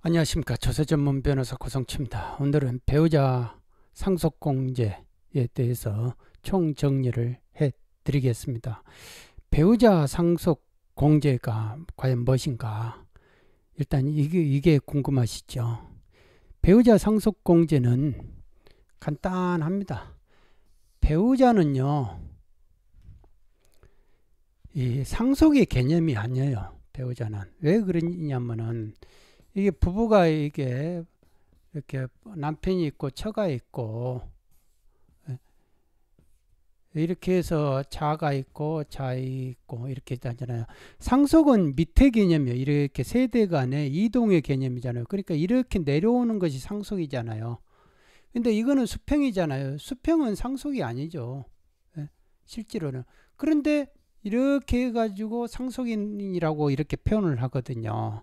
안녕하십니까 조세 전문 변호사 고성치입니다. 오늘은 배우자 상속공제에 대해서 총정리를 해드리겠습니다. 배우자 상속공제가 과연 무엇인가 일단 이게, 이게 궁금하시죠. 배우자 상속공제는 간단합니다. 배우자는요 이 상속의 개념이 아니에요. 배우자는 왜 그러냐면은 이게 부부가 이게 이렇게 남편이 있고 처가 있고 예, 이렇게 해서 자가 있고 자이 있고 이렇게 하잖아요. 상속은 밑에 개념이에요. 이렇게 세대 간의 이동의 개념이잖아요. 그러니까 이렇게 내려오는 것이 상속이잖아요. 근데 이거는 수평이잖아요. 수평은 상속이 아니죠. 예, 실제로는. 그런데 이렇게 해가지고 상속인이라고 이렇게 표현을 하거든요.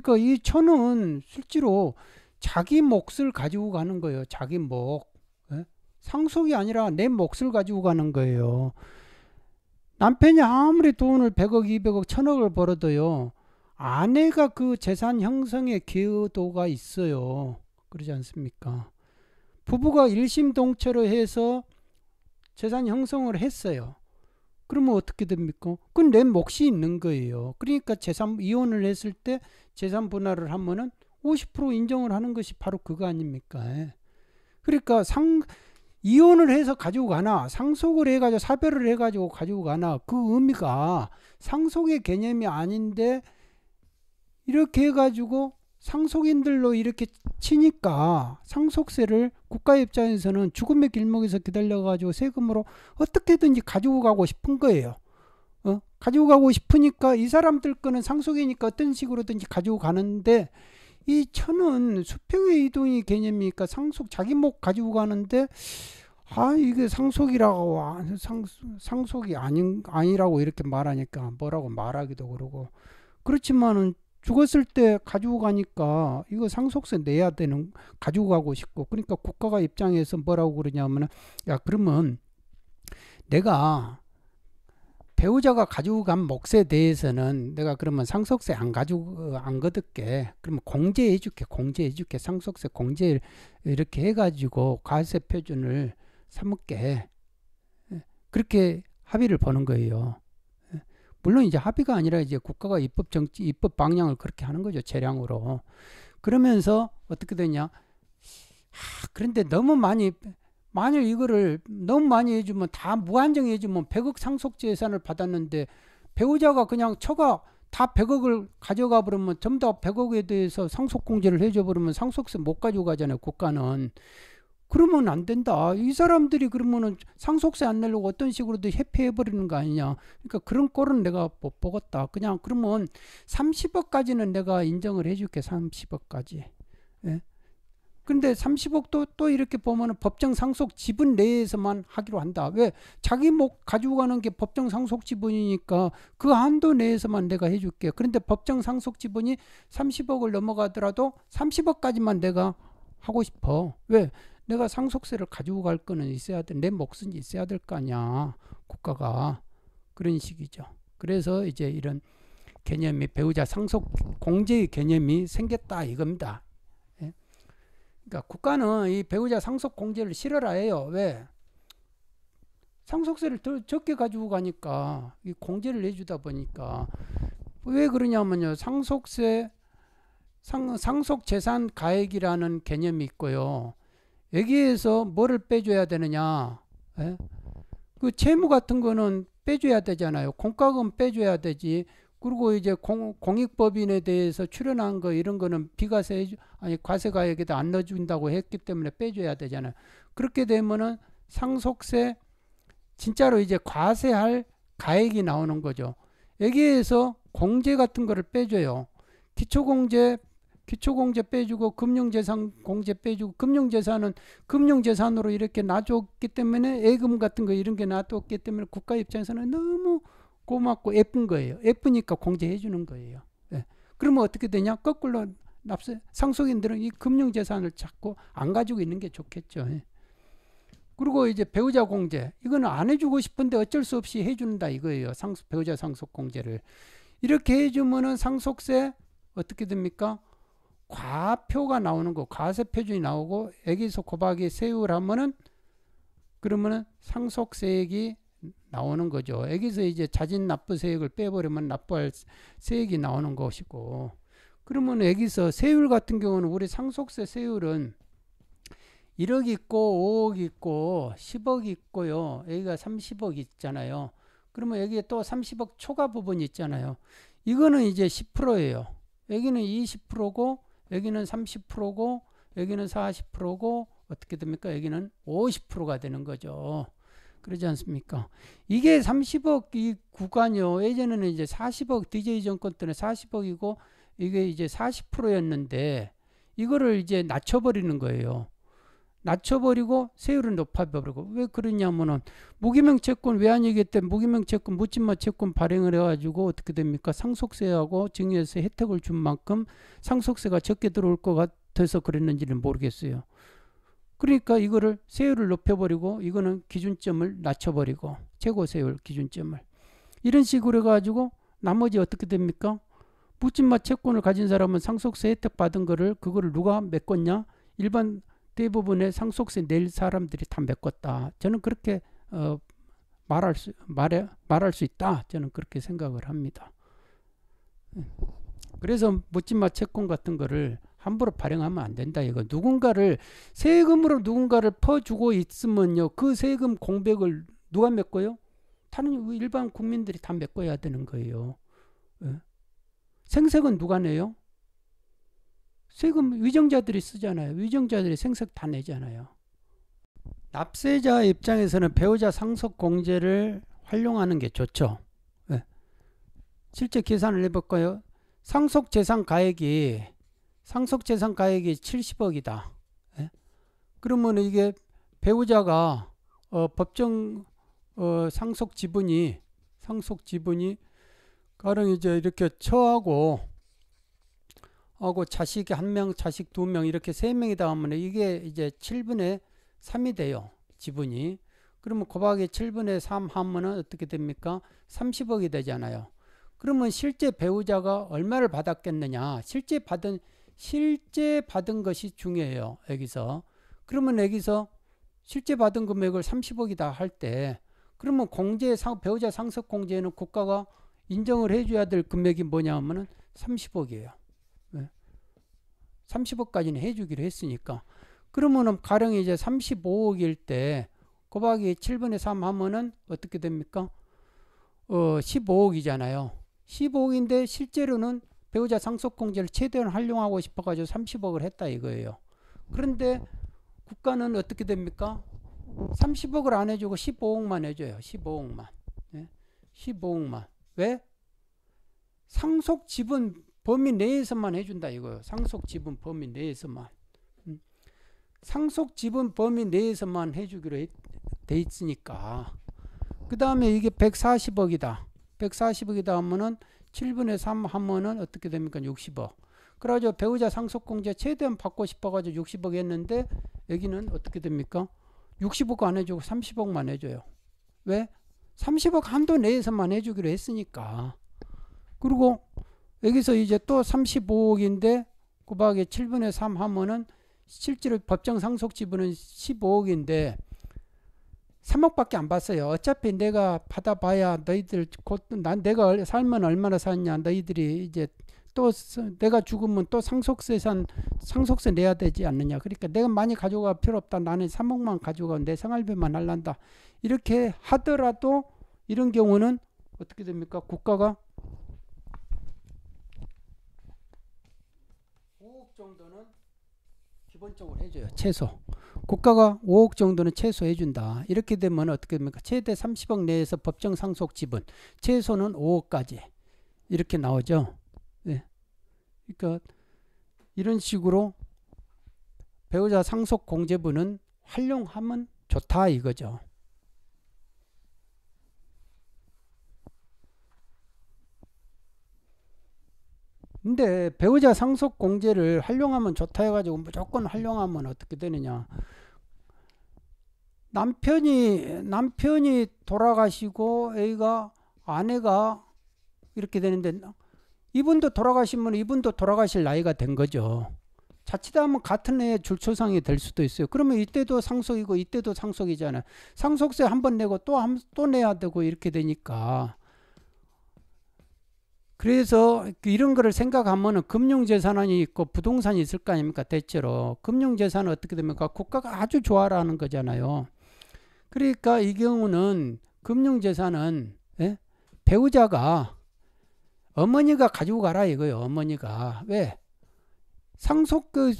그러니까 이 천은 실제로 자기 몫을 가지고 가는 거예요. 자기 몫. 예? 상속이 아니라 내 몫을 가지고 가는 거예요. 남편이 아무리 돈을 100억, 200억, 1000억을 벌어도요. 아내가 그 재산 형성의 기여도가 있어요. 그러지 않습니까? 부부가 일심동체로 해서 재산 형성을 했어요. 그러면 어떻게 됩니까? 그건 내 몫이 있는 거예요. 그러니까 재산 이혼을 했을 때 재산 분할을 하면은 50% 인정을 하는 것이 바로 그거 아닙니까? 예. 그러니까 상 이혼을 해서 가지고 가나 상속을 해가지고 사별을 해가지고 가지고 가나 그 의미가 상속의 개념이 아닌데 이렇게 해가지고 상속인들로 이렇게 치니까 상속세를 국가 입장에서는 죽음의 길목에서 기다려가지고 세금으로 어떻게든지 가지고 가고 싶은 거예요. 어? 가지고 가고 싶으니까 이 사람들 거는 상속이니까 어떤 식으로든지 가지고 가는데 이 천은 수평의 이동이 개념이니까 상속 자기 목 가지고 가는데 아 이게 상속이라고 상, 상속이 아닌 아니라고 이렇게 말하니까 뭐라고 말하기도 그러고 그렇지만은 죽었을 때 가지고 가니까 이거 상속세 내야 되는 가지고 가고 싶고 그러니까 국가가 입장에서 뭐라고 그러냐면은 야 그러면 내가 배우자가 가지고 간 몫에 대해서는 내가 그러면 상속세 안 가지고 안 거둘게. 그러면 공제해 줄게. 공제해 줄게. 상속세 공제 이렇게 해 가지고 과세 표준을 삼을게. 예, 그렇게 합의를 보는 거예요. 물론 이제 합의가 아니라 이제 국가가 입법 정치 입법 방향을 그렇게 하는 거죠 재량으로 그러면서 어떻게 되냐 아, 그런데 너무 많이 만일 이거를 너무 많이 해주면 다 무한정 해주면 100억 상속제 예산을 받았는데 배우자가 그냥 처가 다 100억을 가져가 버리면 전부 다 100억에 대해서 상속공제를 해 줘 버리면 상속세 못가져 가잖아요 국가는 그러면 안 된다. 이 사람들이 그러면은 상속세 안 내려고 어떤 식으로든 회피해 버리는 거 아니냐. 그러니까 그런 꼴은 내가 못 보겠다. 그냥 그러면 30억까지는 내가 인정을 해줄게. 30억까지. 예? 근데 30억도 또 이렇게 보면은 법정 상속 지분 내에서만 하기로 한다. 왜? 자기 목 가지고 가는 게 법정 상속 지분이니까 그 한도 내에서만 내가 해줄게. 그런데 법정 상속 지분이 30억을 넘어가더라도 30억까지만 내가 하고 싶어. 왜? 내가 상속세를 가지고 갈 거는 있어야 돼. 내 몫은 있어야 될 거 아니야. 국가가. 그런 식이죠. 그래서 이제 이런 개념이 배우자 상속 공제의 개념이 생겼다 이겁니다. 예? 그러니까 국가는 이 배우자 상속 공제를 싫어라 해요. 왜? 상속세를 더 적게 가지고 가니까 이 공제를 내주다 보니까 왜 그러냐면요. 상속세 상, 상속 재산 가액이라는 개념이 있고요. 여기에서 뭐를 빼줘야 되느냐? 예? 그 채무 같은 거는 빼줘야 되잖아요. 공과금 빼줘야 되지. 그리고 이제 공, 공익법인에 대해서 출연한 거 이런 거는 비과세 아니 과세가액에도 안 넣어준다고 했기 때문에 빼줘야 되잖아요. 그렇게 되면은 상속세 진짜로 이제 과세할 가액이 나오는 거죠. 여기에서 공제 같은 거를 빼줘요. 기초공제 기초공제 빼주고 금융재산 공제 빼주고 금융재산은 금융재산으로 이렇게 놔줬기 때문에 예금 같은 거 이런 게 놔뒀기 때문에 국가 입장에서는 너무 고맙고 예쁜 거예요. 예쁘니까 공제해 주는 거예요. 예. 그러면 어떻게 되냐? 거꾸로 납세 상속인들은 이 금융재산을 자꾸 안 가지고 있는 게 좋겠죠. 예. 그리고 이제 배우자 공제 이거는 안 해주고 싶은데 어쩔 수 없이 해준다 이거예요. 상속 배우자 상속 공제를 이렇게 해주면은 상속세 어떻게 됩니까? 과표가 나오는 거, 과세표준이 나오고 애기소 곱하기 세율 하면은 그러면은 상속세액이 나오는 거죠. 애기서 이제 자진 납부 세액을 빼버리면 납부할 세액이 나오는 것이고 그러면 애기서 세율 같은 경우는 우리 상속세 세율은 1억 있고 5억 있고 10억 있고요. 여기가 30억 있잖아요. 그러면 여기에 또 30억 초과 부분이 있잖아요. 이거는 이제 10%예요. 여기는 20%고 여기는 30%고 여기는 40%고 어떻게 됩니까? 여기는 50%가 되는 거죠. 그러지 않습니까? 이게 30억 이 구간이요. 예전에는 이제 40억 DJ 정권 때는 40억이고 이게 이제 40%였는데 이거를 이제 낮춰버리는 거예요. 낮춰버리고 세율은 높아버리고 왜 그러냐면은 무기명 채권 외환 얘기할 때 무기명 채권 묻지마 채권 발행을 해가지고 어떻게 됩니까 상속세하고 증여세 혜택을 준 만큼 상속세가 적게 들어올 것 같아서 그랬는지는 모르겠어요 그러니까 이거를 세율을 높여버리고 이거는 기준점을 낮춰버리고 최고세율 기준점을 이런 식으로 해가지고 나머지 어떻게 됩니까 묻지마 채권을 가진 사람은 상속세 혜택 받은 거를 그거를 누가 메꿨냐 일반 대부분의 그 상속세 낼 사람들이 다 메꿨다. 저는 그렇게 어, 말할 수 말해 말할 수 있다. 저는 그렇게 생각을 합니다. 예. 그래서 묻지마 채권 같은 거를 함부로 발행하면 안 된다 이거 누군가를 세금으로 누군가를 퍼주고 있으면요 그 세금 공백을 누가 메꿔요? 다른 일반 국민들이 다 메꿔야 되는 거예요. 예? 생색은 누가 내요? 세금 위정자들이 쓰잖아요. 위정자들이 생색 다 내잖아요. 납세자 입장에서는 배우자 상속 공제를 활용하는 게 좋죠. 네. 실제 계산을 해볼까요? 상속 재산 가액이 상속 재산 가액이 70억이다. 네. 예. 그러면 이게 배우자가 어, 법정 어, 상속 지분이 상속 지분이 가령 이제 이렇게 처하고 하고 자식이 한 명, 자식 두 명 이렇게 세 명이다 하면 이게 이제 7분의 3이 돼요. 지분이. 그러면 곱하기 7분의 3 하면은 어떻게 됩니까? 30억이 되잖아요. 그러면 실제 배우자가 얼마를 받았겠느냐? 실제 받은 실제 받은 것이 중요해요. 여기서. 그러면 여기서 실제 받은 금액을 30억이다 할 때 그러면 공제 상 배우자 상속 공제에는 국가가 인정을 해 줘야 될 금액이 뭐냐 하면은 30억이에요. 30억까지는 해주기로 했으니까 그러면은 가령 이제 35억일 때 곱하기 7분의 3 하면은 어떻게 됩니까? 어 15억이잖아요. 15억인데 실제로는 배우자 상속공제를 최대한 활용하고 싶어가지고 30억을 했다 이거예요. 그런데 국가는 어떻게 됩니까? 30억을 안 해주고 15억만 해줘요. 15억만. 예? 15억만. 왜? 상속 지분 범위 내에서만 해준다 이거요. 상속 지분 범위 내에서만. 음. 상속 지분 범위 내에서만 해주기로 돼 있으니까. 그 다음에 이게 140억이다. 140억이다 하면은 7분의 3 하면은 어떻게 됩니까? 60억. 그러죠 배우자 상속공제 최대한 받고 싶어가지고 60억 했는데 여기는 어떻게 됩니까? 60억 안 해주고 30억만 해줘요. 왜? 30억 한도 내에서만 해주기로 했으니까. 그리고 여기서 이제 또 35억인데 곱하기 7분의 3 하면은 실제로 법정 상속 지분은 15억인데 3억밖에 안 받았어요. 어차피 내가 받아봐야 너희들 곧 난 내가 살면 얼마나 샀냐 너희들이 이제 또 내가 죽으면 또 상속세산 상속세 내야 되지 않느냐. 그러니까 내가 많이 가져가 필요 없다. 나는 3억만 가져가 내 생활비만 할란다. 이렇게 하더라도 이런 경우는 어떻게 됩니까? 국가가 기본적으로 해줘요. 최소. 국가가 5억 정도는 최소 해준다. 이렇게 되면 어떻게 됩니까? 최대 30억 내에서 법정 상속 지분 최소는 5억까지 이렇게 나오죠. 네. 그러니까 이런 식으로 배우자 상속 공제분은 활용하면 좋다 이거죠. 근데 배우자 상속 공제를 활용하면 좋다 해가지고 무조건 활용하면 어떻게 되느냐. 남편이 남편이 돌아가시고 애가 아내가 이렇게 되는데 이분도 돌아가시면 이분도 돌아가실 나이가 된 거죠. 자칫하면 같은 애의 줄초상이 될 수도 있어요. 그러면 이때도 상속이고 이때도 상속이잖아요. 상속세 한 번 내고 또 한 또 내야 되고 이렇게 되니까 그래서 그 이런 거를 생각하면 금융재산이 있고 부동산이 있을 거 아닙니까? 대체로. 금융재산은 어떻게 됩니까? 국가가 아주 좋아라는 거잖아요. 그러니까 이 경우는 금융재산은 예? 배우자가 어머니가 가지고 가라 이거예요. 어머니가. 왜? 상속 그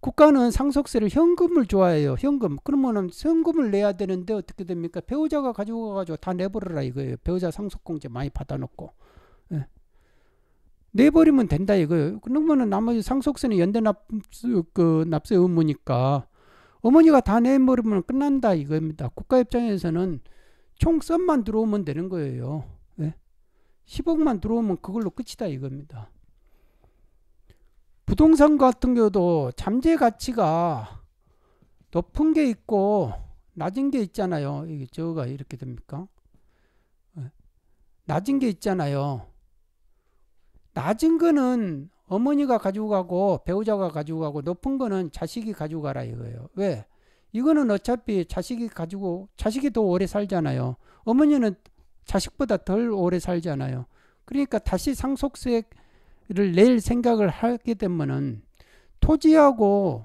국가는 상속세를 현금을 좋아해요. 현금. 그러면은 현금을 내야 되는데 어떻게 됩니까? 배우자가 가지고 가가지고 다 내버려라 이거예요. 배우자 상속공제 많이 받아놓고. 내버리면 된다 이거예요. 그러면은 나머지 상속세는 연대 납그 납세 의무니까 어머니가 다 내버리면 끝난다 이겁니다. 국가 입장에서는 총 썸만 들어오면 되는 거예요. 네? 예? 10억만 들어오면 그걸로 끝이다 이겁니다. 부동산 같은 경우도 잠재 가치가 높은 게 있고 낮은 게 있잖아요. 이게 저가 이렇게 됩니까? 예? 낮은 게 있잖아요. 낮은 거는 어머니가 가지고 가고 배우자가 가지고 가고 높은 거는 자식이 가지고 가라 이거예요. 왜? 이거는 어차피 자식이 가지고 자식이 더 오래 살잖아요. 어머니는 자식보다 덜 오래 살잖아요. 그러니까 다시 상속세를 낼 생각을 하게 되면은 토지하고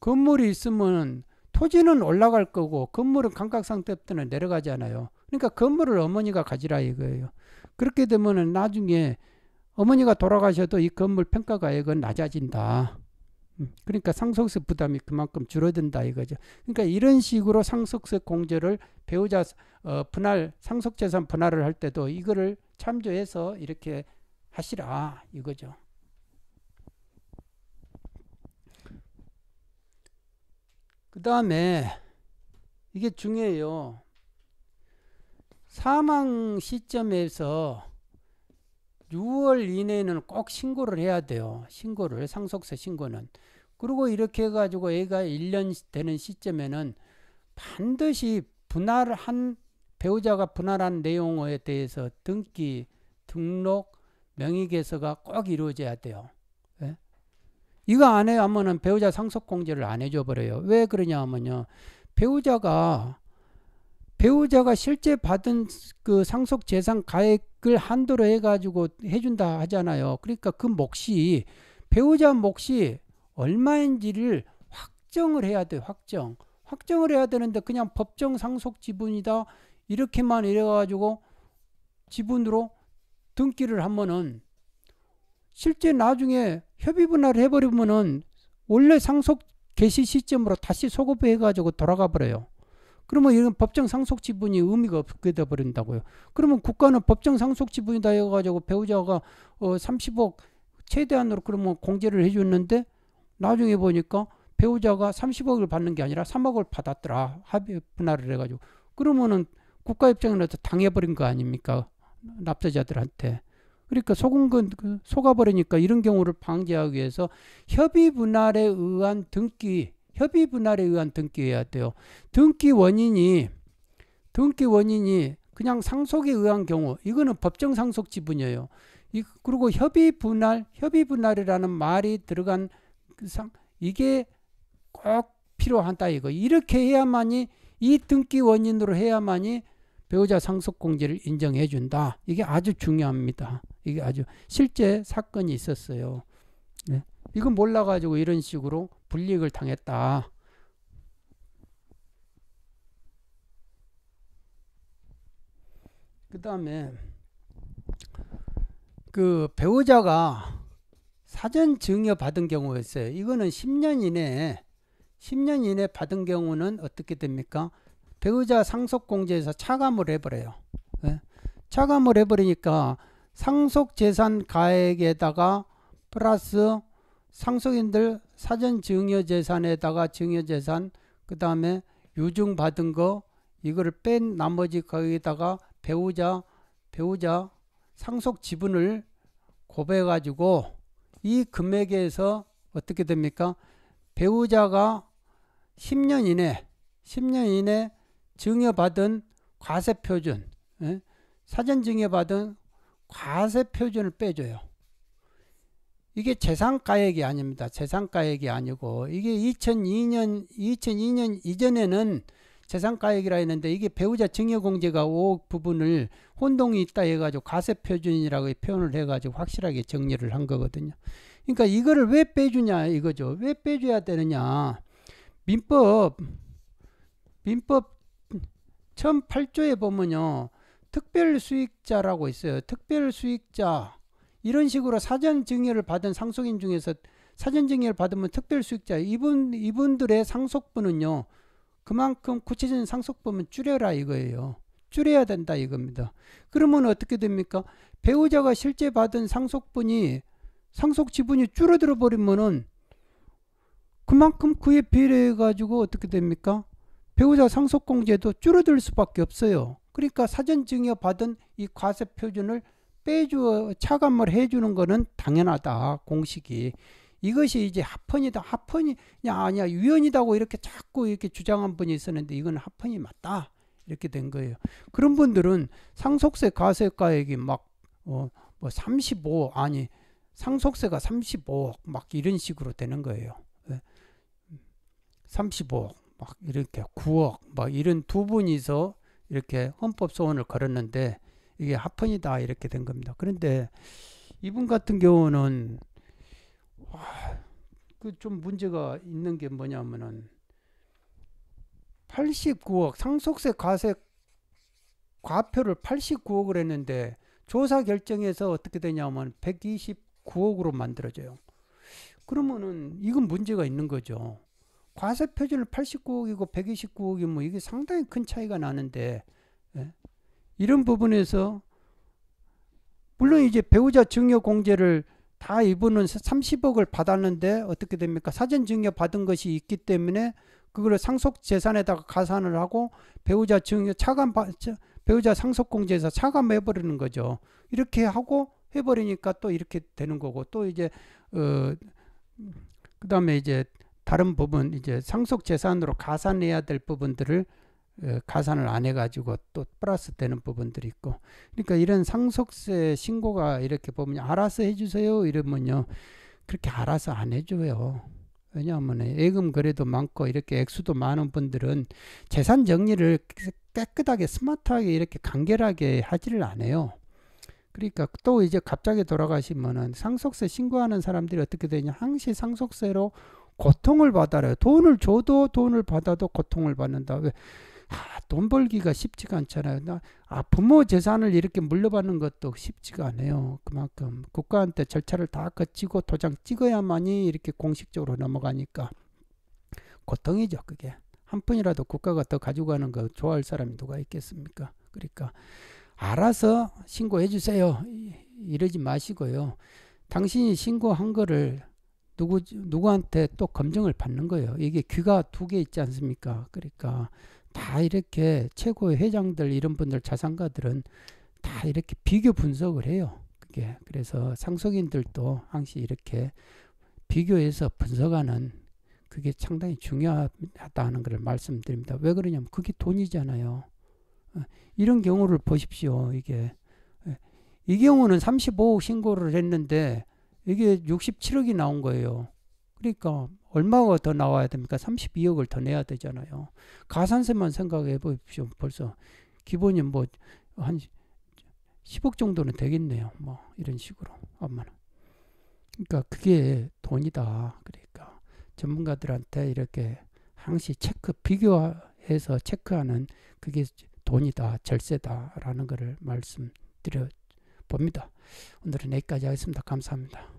건물이 있으면 토지는 올라갈 거고 건물은 감각상태 때문에 내려가잖아요. 그러니까 건물을 어머니가 가지라 이거예요. 그렇게 되면은 나중에 어머니가 돌아가셔도 이 건물 평가가액은 낮아진다. 음, 그러니까 상속세 부담이 그만큼 줄어든다 이거죠. 그러니까 이런 식으로 상속세 공제를 배우자 어, 분할 상속재산 분할을 할 때도 이거를 참조해서 이렇게 하시라 이거죠. 그 다음에 이게 중요해요. 사망 시점에서 6월 이내에는 꼭 신고를 해야 돼요. 신고를 상속세 신고는. 그리고 이렇게 해가지고 애가 1년 되는 시점에는 반드시 분할한 배우자가 분할한 내용에 대해서 등기 등록 명의 개서가 꼭 이루어져야 돼요. 예? 이거 안 해하면은 배우자 상속 공제를 안 해줘 버려요. 왜 그러냐 면요 배우자가 배우자가 실제 받은 그 상속 재산 가액 그걸 한도로 해가지고 해준다 하잖아요. 그러니까 그 몫이 배우자 몫이 얼마인지를 확정을 해야 돼 확정. 확정을 해야 되는데 그냥 법정 상속 지분이다 이렇게만 이래가지고 지분으로 등기를 하면은 실제 나중에 협의 분할을 해버리면은 원래 상속 개시 시점으로 다시 소급해가지고 돌아가 버려요. 그러면 이런 법정 상속 지분이 의미가 없게 돼 버린다고요. 그러면 국가는 법정 상속 지분이다 해 가지고 배우자가 어 30억 최대한으로 그러면 공제를 해 줬는데 나중에 보니까 배우자가 30억을 받는 게 아니라 3억을 받았더라. 합의 분할을 해 가지고. 그러면은 국가 입장에서 당해 버린 거 아닙니까? 납세자들한테. 그러니까 속은 건 그 속아버리니까 이런 경우를 방지하기 위해서 협의 분할에 의한 등기 협의 분할에 의한 등기였대요. 등기 원인이 등기 원인이 그냥 상속에 의한 경우 이거는 법정 상속 지분이에요. 이, 그리고 협의 분할, 협의 분할이라는 말이 들어간 그 상 이게 꼭 필요한다 이거. 이렇게 해야만이 이 등기 원인으로 해야만이 배우자 상속 공제를 인정해 준다. 이게 아주 중요합니다. 이게 아주 실제 사건이 있었어요. 네. 이건 몰라 가지고 이런 식으로 불이익을 당했다. 그 다음에 그 배우자가 사전 증여 받은 경우가 어요 이거는 10년 이내에 10년 이내 받은 경우는 어떻게 됩니까? 배우자 상속공제에서 차감을 해버려요. 네? 차감을 해버리니까 상속재산 가액에다가 플러스 상속인들 사전 증여 재산에다가 증여 재산 그 다음에 요증 받은 거 이거를 뺀 나머지 거기다가 배우자 배우자 상속 지분을 곱해 가지고 이 금액에서 어떻게 됩니까? 배우자가 10년 이내 10년 이내 증여받은 과세 표준 예? 사전 증여받은 과세 표준을 빼줘요. 이게 재산가액이 아닙니다. 재산가액이 아니고 이게 2002년 2002년 이전에는 재산가액이라 했는데 이게 배우자 증여공제가 5억 부분을 혼동이 있다 해가지고 과세표준이라고 표현을 해가지고 확실하게 정리를 한 거거든요. 그러니까 이거를 왜 빼주냐 이거죠. 왜 빼줘야 되느냐. 민법 민법 1008조에 보면요. 특별수익자라고 있어요. 특별수익자 이런 식으로 사전 증여를 받은 상속인 중에서 사전 증여를 받으면 특별 수익자 이분 이분들의 상속분은요 그만큼 구체적인 상속분은 줄여라 이거예요. 줄여야 된다 이겁니다. 그러면 어떻게 됩니까? 배우자가 실제 받은 상속분이 상속 지분이 줄어들어 버리면은 그만큼 그에 비례해 가지고 어떻게 됩니까? 배우자 상속공제도 줄어들 수밖에 없어요. 그러니까 사전 증여 받은 이 과세 표준을 빼주 차감을 해주는 거는 당연하다 공식이 이것이 이제 하펀이다 하펀이 야 아니야 유연이다고 이렇게 자꾸 이렇게 주장한 분이 있었는데 이건 하펀이 맞다 이렇게 된 거예요 그런 분들은 상속세 과세가액이 막어 뭐 35 아니 상속세가 35억 막 이런 식으로 되는 거예요 35억 예. 막 이렇게 9억 막 이런 두 분이서 이렇게 헌법 소원을 걸었는데 이게 합헌이다 이렇게 된 겁니다. 그런데 이분 같은 경우는 그좀 문제가 있는 게 뭐냐면은 89억 상속세 과세 과표를 89억을 했는데 조사 결정에서 어떻게 되냐면 129억으로 만들어져요. 그러면은 이건 문제가 있는 거죠. 과세 표준을 89억이고 129억이면 뭐 이게 상당히 큰 차이가 나는데 예? 이런 부분에서 물론 이제 배우자 증여 공제를 다 이분은 30억을 받았는데 어떻게 됩니까? 사전 증여 받은 것이 있기 때문에 그걸 상속 재산에다가 가산을 하고 배우자 증여 차감 배우자 상속 공제에서 차감해 버리는 거죠. 이렇게 하고 해 버리니까 또 이렇게 되는 거고 또 이제 어 그다음에 이제 다른 부분 이제 상속 재산으로 가산해야 될 부분들을 어, 가산을 안 해가지고 또 플러스 되는 부분들이 있고 그러니까 이런 상속세 신고가 이렇게 보면 알아서 해주세요 이러면요 그렇게 알아서 안 해줘요 왜냐하면 예금 거래도 많고 이렇게 액수도 많은 분들은 재산 정리를 깨끗하게 스마트하게 이렇게 간결하게 하지를 않아요 그러니까 또 이제 갑자기 돌아가시면은 상속세 신고하는 사람들이 어떻게 되냐 항시 상속세로 고통을 받아요 돈을 줘도 돈을 받아도 고통을 받는다 왜 아, 돈 벌기가 쉽지가 않잖아요. 아, 부모 재산을 이렇게 물려받는 것도 쉽지가 않아요. 그만큼 국가한테 절차를 다 거치고 도장 찍어야만이 이렇게 공식적으로 넘어가니까 고통이죠, 그게. 한 푼이라도 국가가 더 가지고 가는 거 좋아할 사람이 누가 있겠습니까? 그러니까 알아서 신고해 주세요. 이러지 마시고요. 당신이 신고한 거를 누구 누구한테 또 검증을 받는 거예요. 이게 귀가 두 개 있지 않습니까? 그러니까 다 이렇게 최고의 회장들 이런 분들 자산가들은 다 이렇게 비교 분석을 해요. 그게 그래서 상속인들도 항시 이렇게 비교해서 분석하는 그게 상당히 중요하다는 것을 말씀드립니다. 왜 그러냐면 그게 돈이잖아요. 어, 이런 경우를 보십시오. 이게 예. 이 경우는 35억 신고를 했는데 이게 67억이 나온 거예요. 그러니까 얼마가 더 나와야 됩니까? 32억을 더 내야 되잖아요. 가산세만 생각해 보십시오. 벌써 기본이 뭐 한 10억 정도는 되겠네요. 뭐 이런 식으로 아마는. 그러니까 그게 돈이다. 그러니까 전문가들한테 이렇게 항시 체크 비교해서 체크하는 그게 돈이다, 절세다라는 것을 말씀드려 봅니다. 오늘은 여기까지 하겠습니다. 감사합니다.